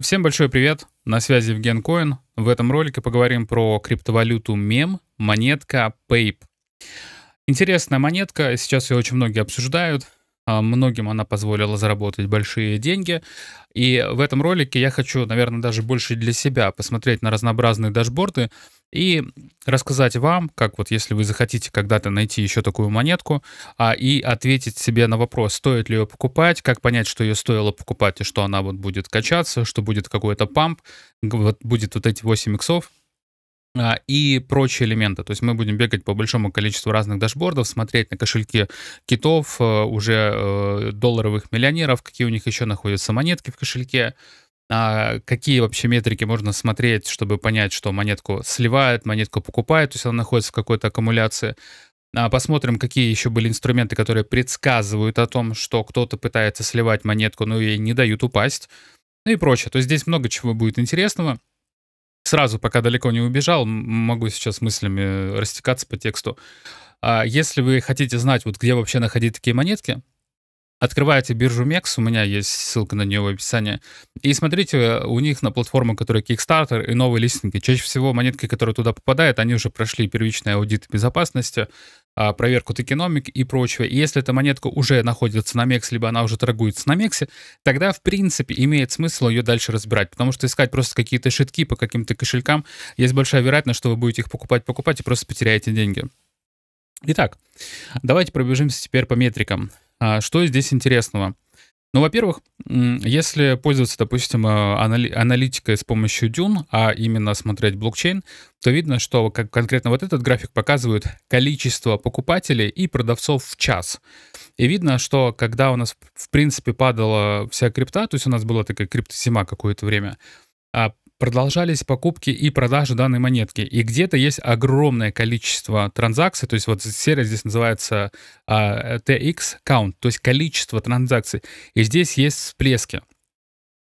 Всем большой привет, на связи Евген Коин. В этом ролике поговорим про криптовалюту мем, монетка Pape. Интересная монетка, сейчас ее очень многие обсуждают. А, многим она позволила заработать большие деньги. И в этом ролике я хочу, наверное, даже больше для себя посмотреть на разнообразные дашборды, и рассказать вам, как вот если вы захотите когда-то найти еще такую монетку, а, и ответить себе на вопрос, стоит ли ее покупать, как понять, что ее стоило покупать, и что она вот будет качаться, что будет какой-то памп, вот будет вот эти 8 иксов, а, и прочие элементы. То есть мы будем бегать по большому количеству разных дашбордов, смотреть на кошельки китов, э, уже э, долларовых миллионеров, какие у них еще находятся монетки в кошельке, а какие вообще метрики можно смотреть, чтобы понять, что монетку сливает, монетку покупает, то есть она находится в какой-то аккумуляции. А посмотрим, какие еще были инструменты, которые предсказывают о том, что кто-то пытается сливать монетку, но ну ей не дают упасть, ну и прочее. То есть здесь много чего будет интересного. Сразу, пока далеко не убежал, могу сейчас мыслями э, растекаться по тексту. А если вы хотите знать, вот где вообще находить такие монетки, Открываете биржу MEX, у меня есть ссылка на нее в описании, и смотрите, э, у них на платформу, которая Kickstarter и новые листинги, чаще всего монетки, которые туда попадают, они уже прошли первичный аудит безопасности, а, проверку токеномик и прочего. И если эта монетка уже находится на MEX, либо она уже торгуется на MEX, тогда, в принципе, имеет смысл ее дальше разбирать, потому что искать просто какие-то шитки по каким-то кошелькам, есть большая вероятность, что вы будете их покупать, покупать и просто потеряете деньги. Итак, давайте пробежимся теперь по метрикам. А что здесь интересного? Ну, во-первых, если пользоваться, допустим, а, аналитикой с помощью Dune, а именно смотреть блокчейн, то видно, что как конкретно вот этот график показывает количество покупателей и продавцов в час. И видно, что когда у нас, в принципе, падала вся крипта, то есть у нас была такая криптосима какое-то время, а продолжались покупки и продажи данной монетки. И где-то есть огромное количество транзакций, то есть вот серия здесь называется а, TX Count, то есть количество транзакций. И здесь есть всплески.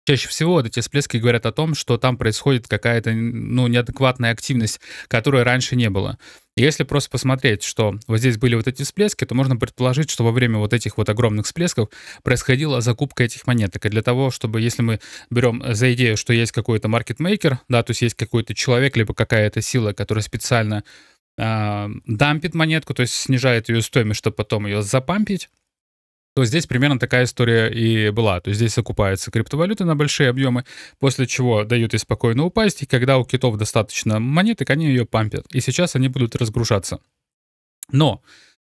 Чаще всего вот эти всплески говорят о том, что там происходит какая-то ну, неадекватная активность, которой раньше не было. И если просто посмотреть, что вот здесь были вот эти всплески, то можно предположить, что во время вот этих вот огромных всплесков происходила закупка этих монеток. И для того, чтобы, если мы берем за идею, что есть какой-то маркетмейкер, да, то есть есть какой-то человек, либо какая-то сила, которая специально э, дампит монетку, то есть снижает ее стоимость, чтобы потом ее запампить, то здесь примерно такая история и была. То есть здесь окупаются криптовалюты на большие объемы, после чего дают ей спокойно упасть, и когда у китов достаточно монеток, они ее пампят. И сейчас они будут разгружаться. Но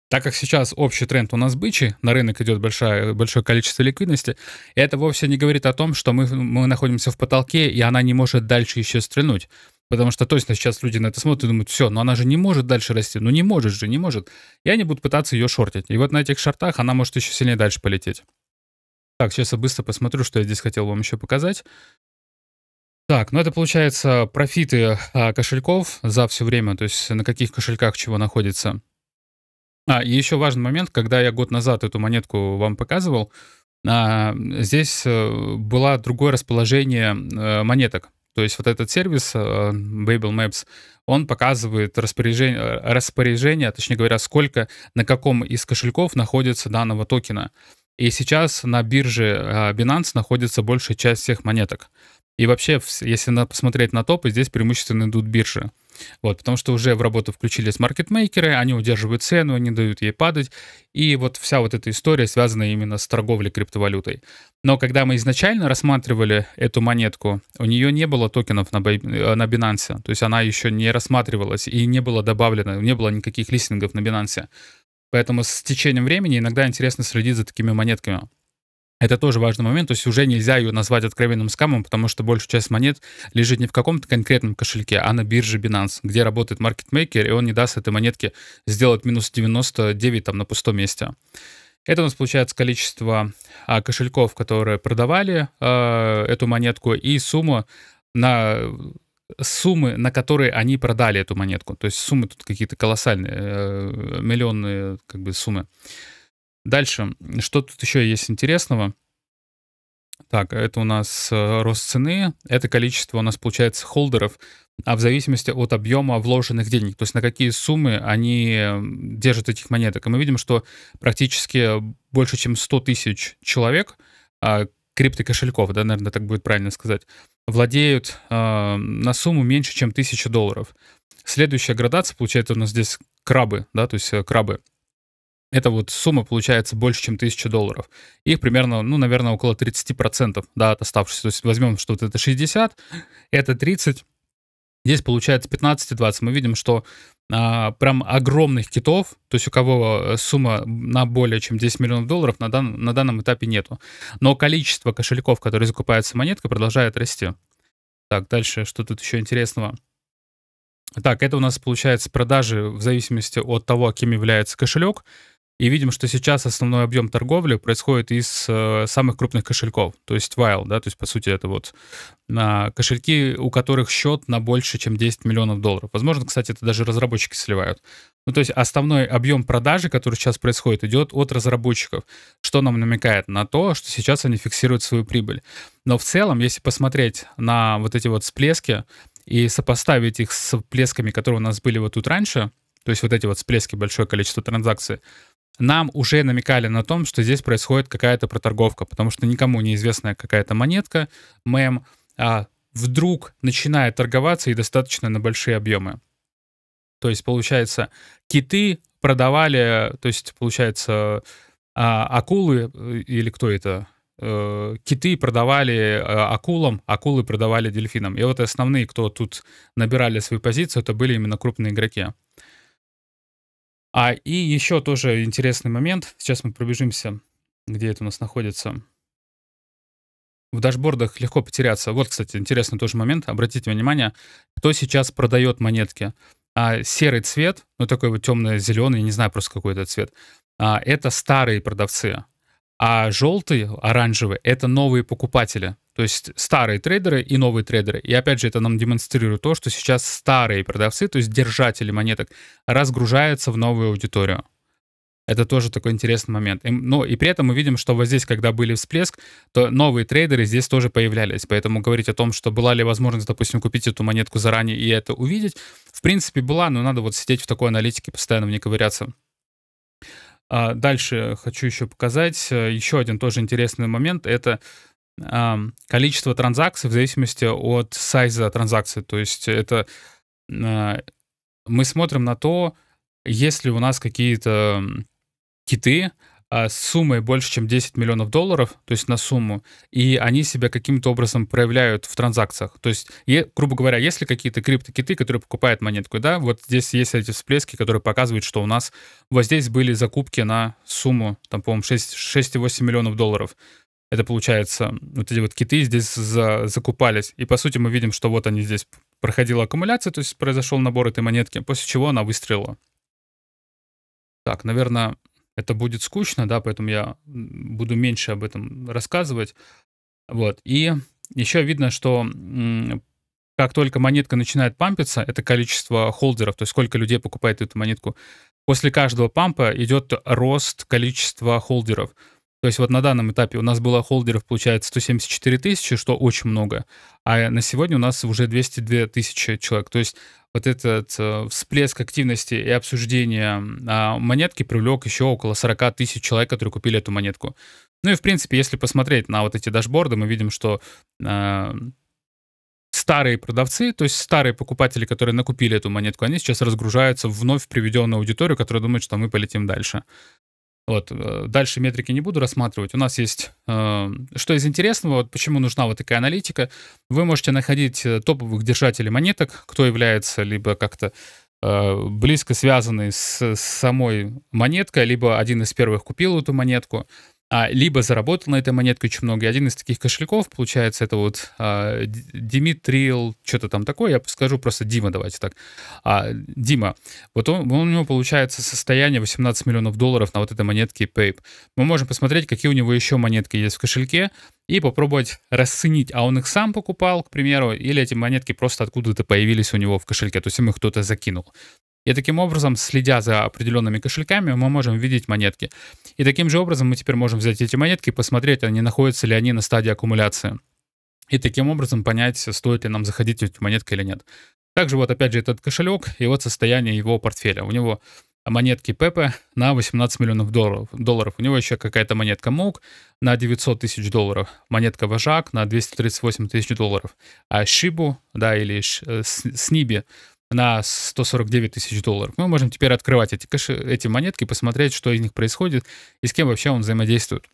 так как сейчас общий тренд у нас бычий, на рынок идет большое, большое количество ликвидности, это вовсе не говорит о том, что мы, мы находимся в потолке, и она не может дальше еще стрельнуть. Потому что точно сейчас люди на это смотрят и думают, все, но она же не может дальше расти, ну не может же, не может. И они будут пытаться ее шортить. И вот на этих шортах она может еще сильнее дальше полететь. Так, сейчас я быстро посмотрю, что я здесь хотел вам еще показать. Так, ну это получается профиты а, кошельков за все время, то есть на каких кошельках чего находится. А, и еще важный момент, когда я год назад эту монетку вам показывал, а, здесь э, было другое расположение а, монеток. То есть вот этот сервис э, Babel Maps, он показывает распоряжение, распоряжение, а точнее говоря, сколько на каком из кошельков находится данного токена. И сейчас на бирже э, Binance находится большая часть всех монеток. И вообще, если посмотреть на топы, здесь преимущественно идут биржи. Вот, потому что уже в работу включились маркетмейкеры, они удерживают цену, они дают ей падать. И вот вся вот эта история связана именно с торговлей криптовалютой. Но когда мы изначально рассматривали эту монетку, у нее не было токенов на, э, на Binance. То есть она еще не рассматривалась и не было добавлено, не было никаких листингов на Binance. Поэтому с течением времени иногда интересно следить за такими монетками. Это тоже важный момент, то есть уже нельзя ее назвать откровенным скамом, потому что большая часть монет лежит не в каком-то конкретном кошельке, а на бирже Binance, где работает маркетмейкер, и он не даст этой монетке сделать минус 99 там на пустом месте. Это у нас получается количество а, кошельков, которые продавали а, эту монетку, и сумма на суммы, на которые они продали эту монетку. То есть суммы тут какие-то колоссальные, а, миллионные как бы суммы. Дальше, что тут еще есть интересного? Так, это у нас э, рост цены, это количество у нас получается холдеров, а в зависимости от объема вложенных денег, то есть на какие суммы они эм, держат этих монеток. И мы видим, что практически больше, чем 100 тысяч человек а, криптокошельков, да, наверное, так будет правильно сказать, владеют э, на сумму меньше, чем 1000 долларов. Следующая градация, получается, у нас здесь крабы, да, то есть э, крабы это вот сумма получается больше, чем 1000 долларов. Их примерно, ну, наверное, около 30% да, от оставшихся. То есть возьмем, что вот это 60, это 30, здесь получается 15 и 20. Мы видим, что а, прям огромных китов, то есть у кого э, сумма на более чем 10 миллионов долларов на, дан, на данном этапе нету. Но количество кошельков, которые закупаются монеткой, продолжает расти. Так, дальше, что тут еще интересного? Так, это у нас получается продажи в зависимости от того, кем является кошелек. И видим, что сейчас основной объем торговли происходит из э, самых крупных кошельков, то есть Wild, да, то есть по сути это вот на кошельки, у которых счет на больше, чем 10 миллионов долларов. Возможно, кстати, это даже разработчики сливают. Ну, то есть основной объем продажи, который сейчас происходит, идет от разработчиков, что нам намекает на то, что сейчас они фиксируют свою прибыль. Но в целом, если посмотреть на вот эти вот всплески и сопоставить их с всплесками, которые у нас были вот тут раньше, то есть вот эти вот всплески, большое количество транзакций, нам уже намекали на том, что здесь происходит какая-то проторговка, потому что никому неизвестная какая-то монетка, мем, а, вдруг начинает торговаться и достаточно на большие объемы. То есть, получается, киты продавали, то есть, получается, а, акулы э, или кто это? Э, киты продавали э, акулам, акулы продавали дельфинам. И вот основные, кто тут набирали свою позицию, это были именно крупные игроки. А и еще тоже интересный момент. Сейчас мы пробежимся, где это у нас находится. В дашбордах легко потеряться. Вот, кстати, интересный тоже момент. Обратите внимание, кто сейчас продает монетки. А серый цвет, ну такой вот темно-зеленый, не знаю просто какой это цвет, а это старые продавцы. А желтые, оранжевые — это новые покупатели. То есть старые трейдеры и новые трейдеры. И опять же, это нам демонстрирует то, что сейчас старые продавцы, то есть держатели монеток, разгружаются в новую аудиторию. Это тоже такой интересный момент. И, ну и при этом мы видим, что вот здесь, когда были всплеск, то новые трейдеры здесь тоже появлялись. Поэтому говорить о том, что была ли возможность, допустим, купить эту монетку заранее и это увидеть, в принципе была, но надо вот сидеть в такой аналитике, постоянно в ней ковыряться. А дальше хочу еще показать э, еще один тоже интересный момент. Это количество транзакций в зависимости от сайза транзакции. То есть это э, мы смотрим на то, есть ли у нас какие-то киты, а, с суммой больше, чем 10 миллионов долларов, то есть на сумму, и они себя каким-то образом проявляют в транзакциях. То есть, грубо говоря, если какие-то криптокиты, которые покупают монетку, да, вот здесь есть эти всплески, которые показывают, что у нас вот здесь были закупки на сумму, там, по-моему, 6, 6,8 миллионов долларов. Это получается, вот эти вот киты здесь за, закупались. И по сути мы видим, что вот они здесь проходила аккумуляция, то есть произошел набор этой монетки, после чего она выстрелила. Так, наверное, это будет скучно, да, поэтому я буду меньше об этом рассказывать. Вот. И еще видно, что как только монетка начинает пампиться, это количество холдеров, то есть сколько людей покупает эту монетку, после каждого пампа идет рост количества холдеров. То есть вот на данном этапе у нас было холдеров, получается, 174 тысячи, что очень много, а на сегодня у нас уже 202 тысячи человек. То есть вот этот э, всплеск активности и обсуждения а, монетки привлек еще около 40 тысяч человек, которые купили эту монетку. Ну и, в принципе, если посмотреть на вот эти дашборды, мы видим, что э, старые продавцы, то есть старые покупатели, которые накупили эту монетку, они сейчас разгружаются вновь в приведенную аудиторию, которая думает, что мы полетим дальше. Вот, э, дальше метрики не буду рассматривать. У нас есть, э, что из интересного, вот почему нужна вот такая аналитика. Вы можете находить э, топовых держателей монеток, кто является либо как-то близко связанный с самой монеткой, либо один из первых купил эту монетку а, либо заработал на этой монетке очень много. И один из таких кошельков, получается, это вот а, Димитрил, что-то там такое, я скажу просто Дима, давайте так. А, Дима, вот он, он, у него получается состояние 18 миллионов долларов на вот этой монетке Pape. Мы можем посмотреть, какие у него еще монетки есть в кошельке, и попробовать расценить, а он их сам покупал, к примеру, или эти монетки просто откуда-то появились у него в кошельке, то есть ему их кто-то закинул. И таким образом, следя за определенными кошельками, мы можем видеть монетки. И таким же образом мы теперь можем взять эти монетки и посмотреть, они находятся ли они на стадии аккумуляции. И таким образом понять, стоит ли нам заходить в эти монетки или нет. Также вот опять же этот кошелек и вот состояние его портфеля. У него монетки Пепе на 18 миллионов долларов. долларов. У него еще какая-то монетка Мук на 900 тысяч долларов, монетка Вожак на 238 тысяч долларов, а Шибу, да, или э, Сниби на 149 тысяч долларов. Мы можем теперь открывать эти, кэши, эти монетки, посмотреть, что из них происходит и с кем вообще он взаимодействует.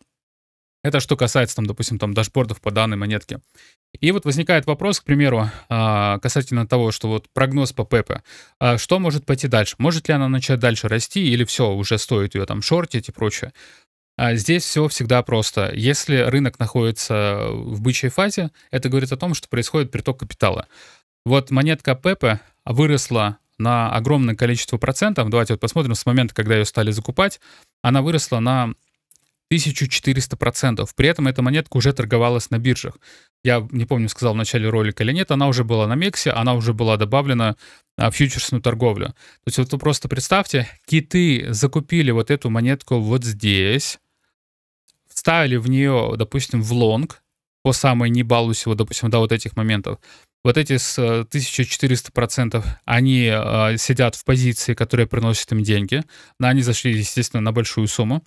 Это что касается, там, допустим, там, дашбордов по данной монетке. И вот возникает вопрос, к примеру, а, касательно того, что вот прогноз по ПЭПе. А что может пойти дальше? Может ли она начать дальше расти или все, уже стоит ее там шортить и прочее? А здесь все всегда просто. Если рынок находится в бычьей фазе, это говорит о том, что происходит приток капитала. Вот монетка Пепе, выросла на огромное количество процентов. Давайте вот посмотрим с момента, когда ее стали закупать. Она выросла на 1400 процентов. При этом эта монетка уже торговалась на биржах. Я не помню, сказал в начале ролика или нет, она уже была на Мексе, она уже была добавлена а, в фьючерсную торговлю. То есть вот вы просто представьте, киты закупили вот эту монетку вот здесь, вставили в нее, допустим, в лонг, по самой не балуюсь его, допустим, до вот этих моментов. Вот эти с 1400%, э, они э, сидят в позиции, которая приносит им деньги. Но они зашли, естественно, на большую сумму.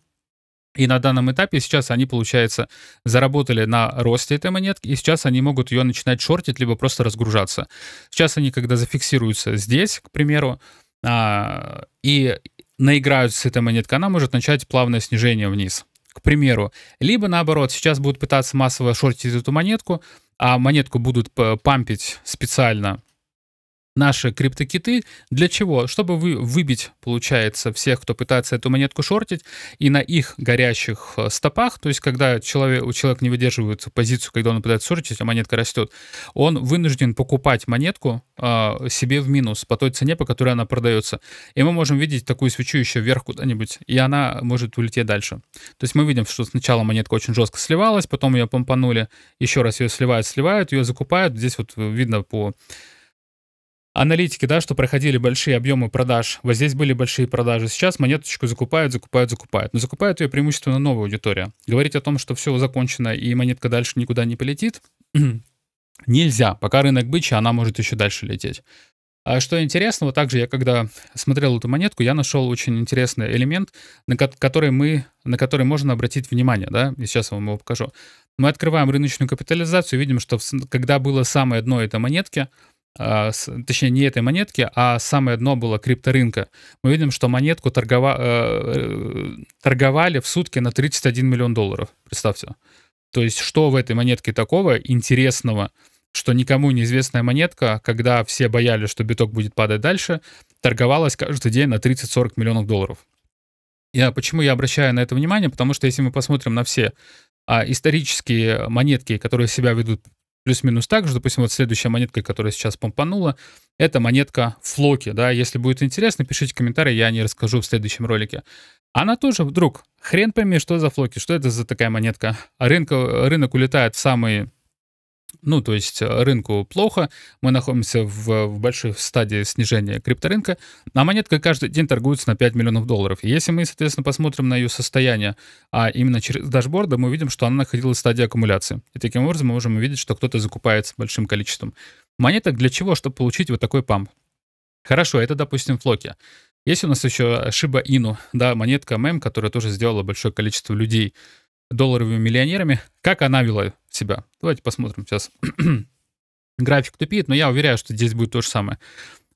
И на данном этапе сейчас они, получается, заработали на росте этой монетки, и сейчас они могут ее начинать шортить, либо просто разгружаться. Сейчас они, когда зафиксируются здесь, к примеру, а, и наиграются с этой монеткой, она может начать плавное снижение вниз к примеру. Либо наоборот, сейчас будут пытаться массово шортить эту монетку, а монетку будут пампить специально наши криптокиты. Для чего? Чтобы вы, выбить, получается, всех, кто пытается эту монетку шортить, и на их горящих э, стопах, то есть когда человек, у человека не выдерживает позицию, когда он пытается шортить, а монетка растет, он вынужден покупать монетку э, себе в минус по той цене, по которой она продается. И мы можем видеть такую свечу еще вверх куда-нибудь, и она может улететь дальше. То есть мы видим, что сначала монетка очень жестко сливалась, потом ее помпанули, еще раз ее сливают, сливают, ее закупают. Здесь вот э, видно по аналитики, да, что проходили большие объемы продаж, вот здесь были большие продажи. Сейчас монеточку закупают, закупают, закупают. Но закупают ее преимущественно новая аудитория. Говорить о том, что все закончено и монетка дальше никуда не полетит, нельзя. Пока рынок бычий, она может еще дальше лететь. А что интересного, также я когда смотрел эту монетку, я нашел очень интересный элемент, на который, мы, на который можно обратить внимание, да, и сейчас я вам его покажу. Мы открываем рыночную капитализацию, видим, что когда было самое дно этой монетки, а, точнее не этой монетки, а самое дно было крипторынка, мы видим, что монетку торгова... Э, торговали в сутки на 31 миллион долларов. Представьте. То есть что в этой монетке такого интересного, что никому неизвестная монетка, когда все боялись, что биток будет падать дальше, торговалась каждый день на 30-40 миллионов долларов. Я, почему я обращаю на это внимание? Потому что если мы посмотрим на все а, исторические монетки, которые себя ведут плюс-минус так же. Допустим, вот следующая монетка, которая сейчас помпанула, это монетка Флоки, да. Если будет интересно, пишите комментарии, я не расскажу в следующем ролике. Она тоже вдруг, хрен пойми, что за Флоки, что это за такая монетка. Рынка, рынок улетает в самые ну, то есть э, рынку плохо, мы находимся в, в большой стадии снижения крипторынка, а монетка каждый день торгуется на 5 миллионов долларов. И если мы, соответственно, посмотрим на ее состояние, а именно через дашборды, мы видим, что она находилась в стадии аккумуляции. И таким образом мы можем увидеть, что кто-то закупается большим количеством монеток. Для чего? Чтобы получить вот такой памп. Хорошо, это, допустим, флоки. Есть у нас еще Shiba Inu, да, монетка мем, которая тоже сделала большое количество людей долларовыми миллионерами. Как она вела себя. Давайте посмотрим сейчас. График тупит, но я уверяю, что здесь будет то же самое.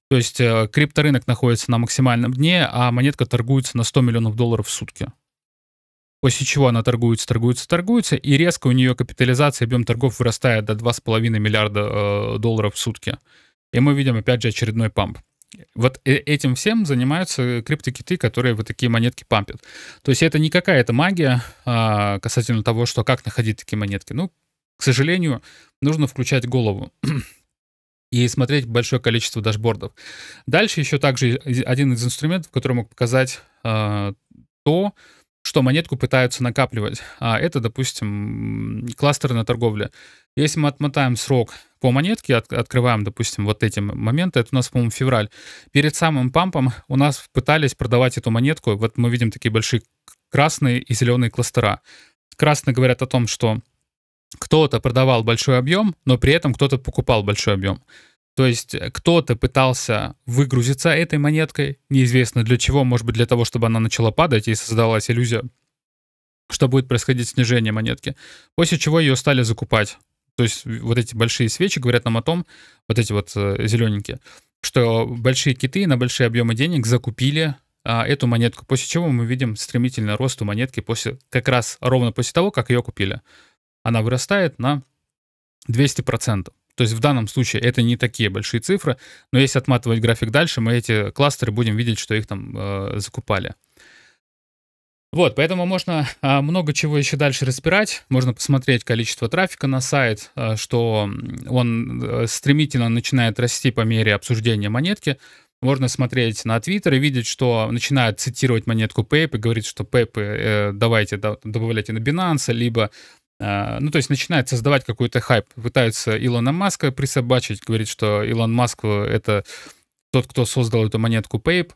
То есть э, крипторынок находится на максимальном дне, а монетка торгуется на 100 миллионов долларов в сутки. После чего она торгуется, торгуется, торгуется, и резко у нее капитализация, объем торгов вырастает до 2,5 миллиарда э, долларов в сутки. И мы видим, опять же, очередной памп. Вот э, этим всем занимаются криптокиты, которые вот такие монетки пампят. То есть это не какая-то магия а, касательно того, что как находить такие монетки. Ну, к сожалению, нужно включать голову и смотреть большое количество дашбордов. Дальше еще также один из инструментов, который мог показать э, то, что монетку пытаются накапливать. А это, допустим, на торговле. Если мы отмотаем срок по монетке, от, открываем, допустим, вот эти моменты, это у нас, по-моему, февраль. Перед самым пампом у нас пытались продавать эту монетку. Вот мы видим такие большие красные и зеленые кластера. Красные говорят о том, что кто-то продавал большой объем, но при этом кто-то покупал большой объем. То есть э, кто-то пытался выгрузиться этой монеткой, неизвестно для чего, может быть для того, чтобы она начала падать и создалась иллюзия, что будет происходить снижение монетки, после чего ее стали закупать. То есть вот эти большие свечи говорят нам о том, вот эти вот э, зелененькие, что большие киты на большие объемы денег закупили а, эту монетку, после чего мы видим стремительный рост у монетки после, как раз ровно после того, как ее купили она вырастает на 200%. То есть в данном случае это не такие большие цифры, но если отматывать график дальше, мы эти кластеры будем видеть, что их там э, закупали. Вот, поэтому можно э, много чего еще дальше разбирать. Можно посмотреть количество трафика на сайт, э, что он э, стремительно начинает расти по мере обсуждения монетки. Можно смотреть на Twitter и видеть, что начинают цитировать монетку PEP и говорит, что PEP давайте добавляйте на Binance, либо а, ну, то есть начинает создавать какой-то хайп. Пытаются Илона Маска присобачить, говорит, что Илон Маск — это тот, кто создал эту монетку Pape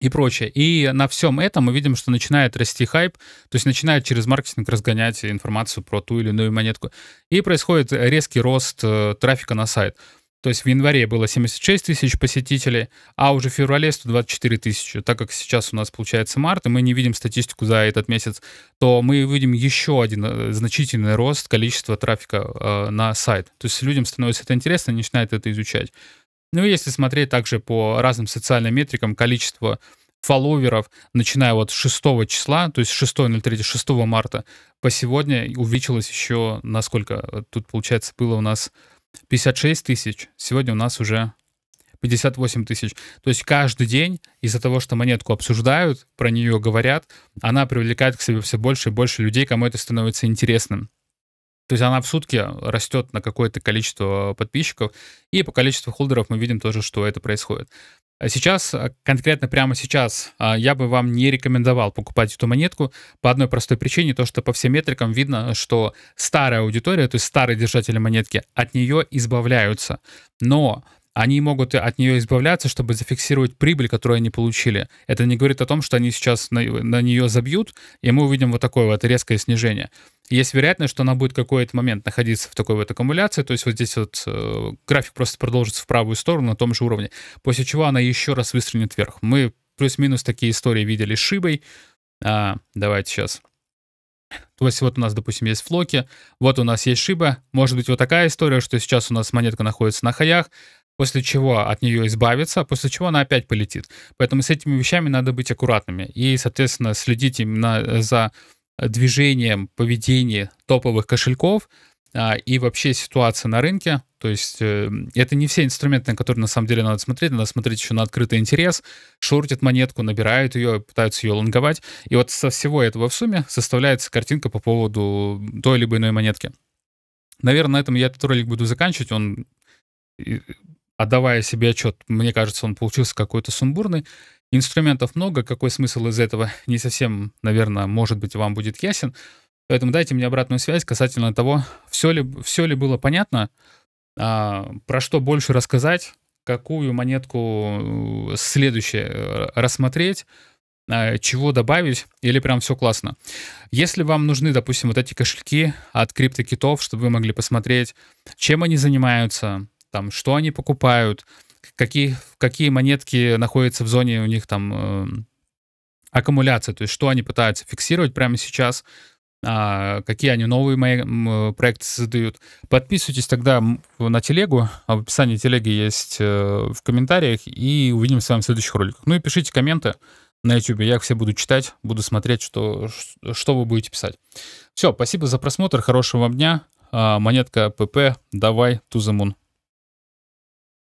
и прочее. И на всем этом мы видим, что начинает расти хайп, то есть начинает через маркетинг разгонять информацию про ту или иную монетку. И происходит резкий рост э, трафика на сайт. То есть в январе было 76 тысяч посетителей, а уже в феврале 124 тысячи. Так как сейчас у нас получается март, и мы не видим статистику за этот месяц, то мы видим еще один э, значительный рост количества трафика э, на сайт. То есть людям становится это интересно, они начинают это изучать. Ну и если смотреть также по разным социальным метрикам, количество фолловеров, начиная вот 6 числа, то есть 6.03, 6 марта, по сегодня увеличилось еще, насколько э, тут получается было у нас 56 тысяч. Сегодня у нас уже 58 тысяч. То есть каждый день из-за того, что монетку обсуждают, про нее говорят, она привлекает к себе все больше и больше людей, кому это становится интересным. То есть она в сутки растет на какое-то количество подписчиков, и по количеству холдеров мы видим тоже, что это происходит. А сейчас, а, конкретно прямо сейчас, а, я бы вам не рекомендовал покупать эту монетку по одной простой причине, то что по всем метрикам видно, что старая аудитория, то есть старые держатели монетки, от нее избавляются. Но они могут от нее избавляться, чтобы зафиксировать прибыль, которую они получили. Это не говорит о том, что они сейчас на, на нее забьют, и мы увидим вот такое вот резкое снижение есть вероятность, что она будет какой-то момент находиться в такой вот аккумуляции, то есть вот здесь вот э, график просто продолжится в правую сторону на том же уровне, после чего она еще раз выстрелит вверх. Мы плюс-минус такие истории видели с шибой. А, давайте сейчас. То есть вот у нас, допустим, есть флоки, вот у нас есть шиба. Может быть вот такая история, что сейчас у нас монетка находится на хаях, после чего от нее избавиться, после чего она опять полетит. Поэтому с этими вещами надо быть аккуратными и, соответственно, следить именно за движением поведения топовых кошельков а, и вообще ситуация на рынке. То есть э, это не все инструменты, на которые на самом деле надо смотреть. Надо смотреть еще на открытый интерес. Шортят монетку, набирают ее, пытаются ее лонговать. И вот со всего этого в сумме составляется картинка по поводу той или иной монетки. Наверное, на этом я этот ролик буду заканчивать. Он, отдавая себе отчет, мне кажется, он получился какой-то сумбурный. Инструментов много, какой смысл из этого не совсем, наверное, может быть, вам будет ясен. Поэтому дайте мне обратную связь касательно того, все ли, все ли было понятно, а, про что больше рассказать, какую монетку э, следующее э, рассмотреть, а, чего добавить, или прям все классно. Если вам нужны, допустим, вот эти кошельки от криптокитов, чтобы вы могли посмотреть, чем они занимаются, там, что они покупают, какие, какие монетки находятся в зоне у них там э, аккумуляции, то есть что они пытаются фиксировать прямо сейчас, э, какие они новые мои, э, проекты создают. Подписывайтесь тогда на телегу, а в описании телеги есть э, в комментариях, и увидимся с вами в следующих роликах. Ну и пишите комменты на YouTube, я их все буду читать, буду смотреть, что, что вы будете писать. Все, спасибо за просмотр, хорошего вам дня, а, монетка ПП, давай, to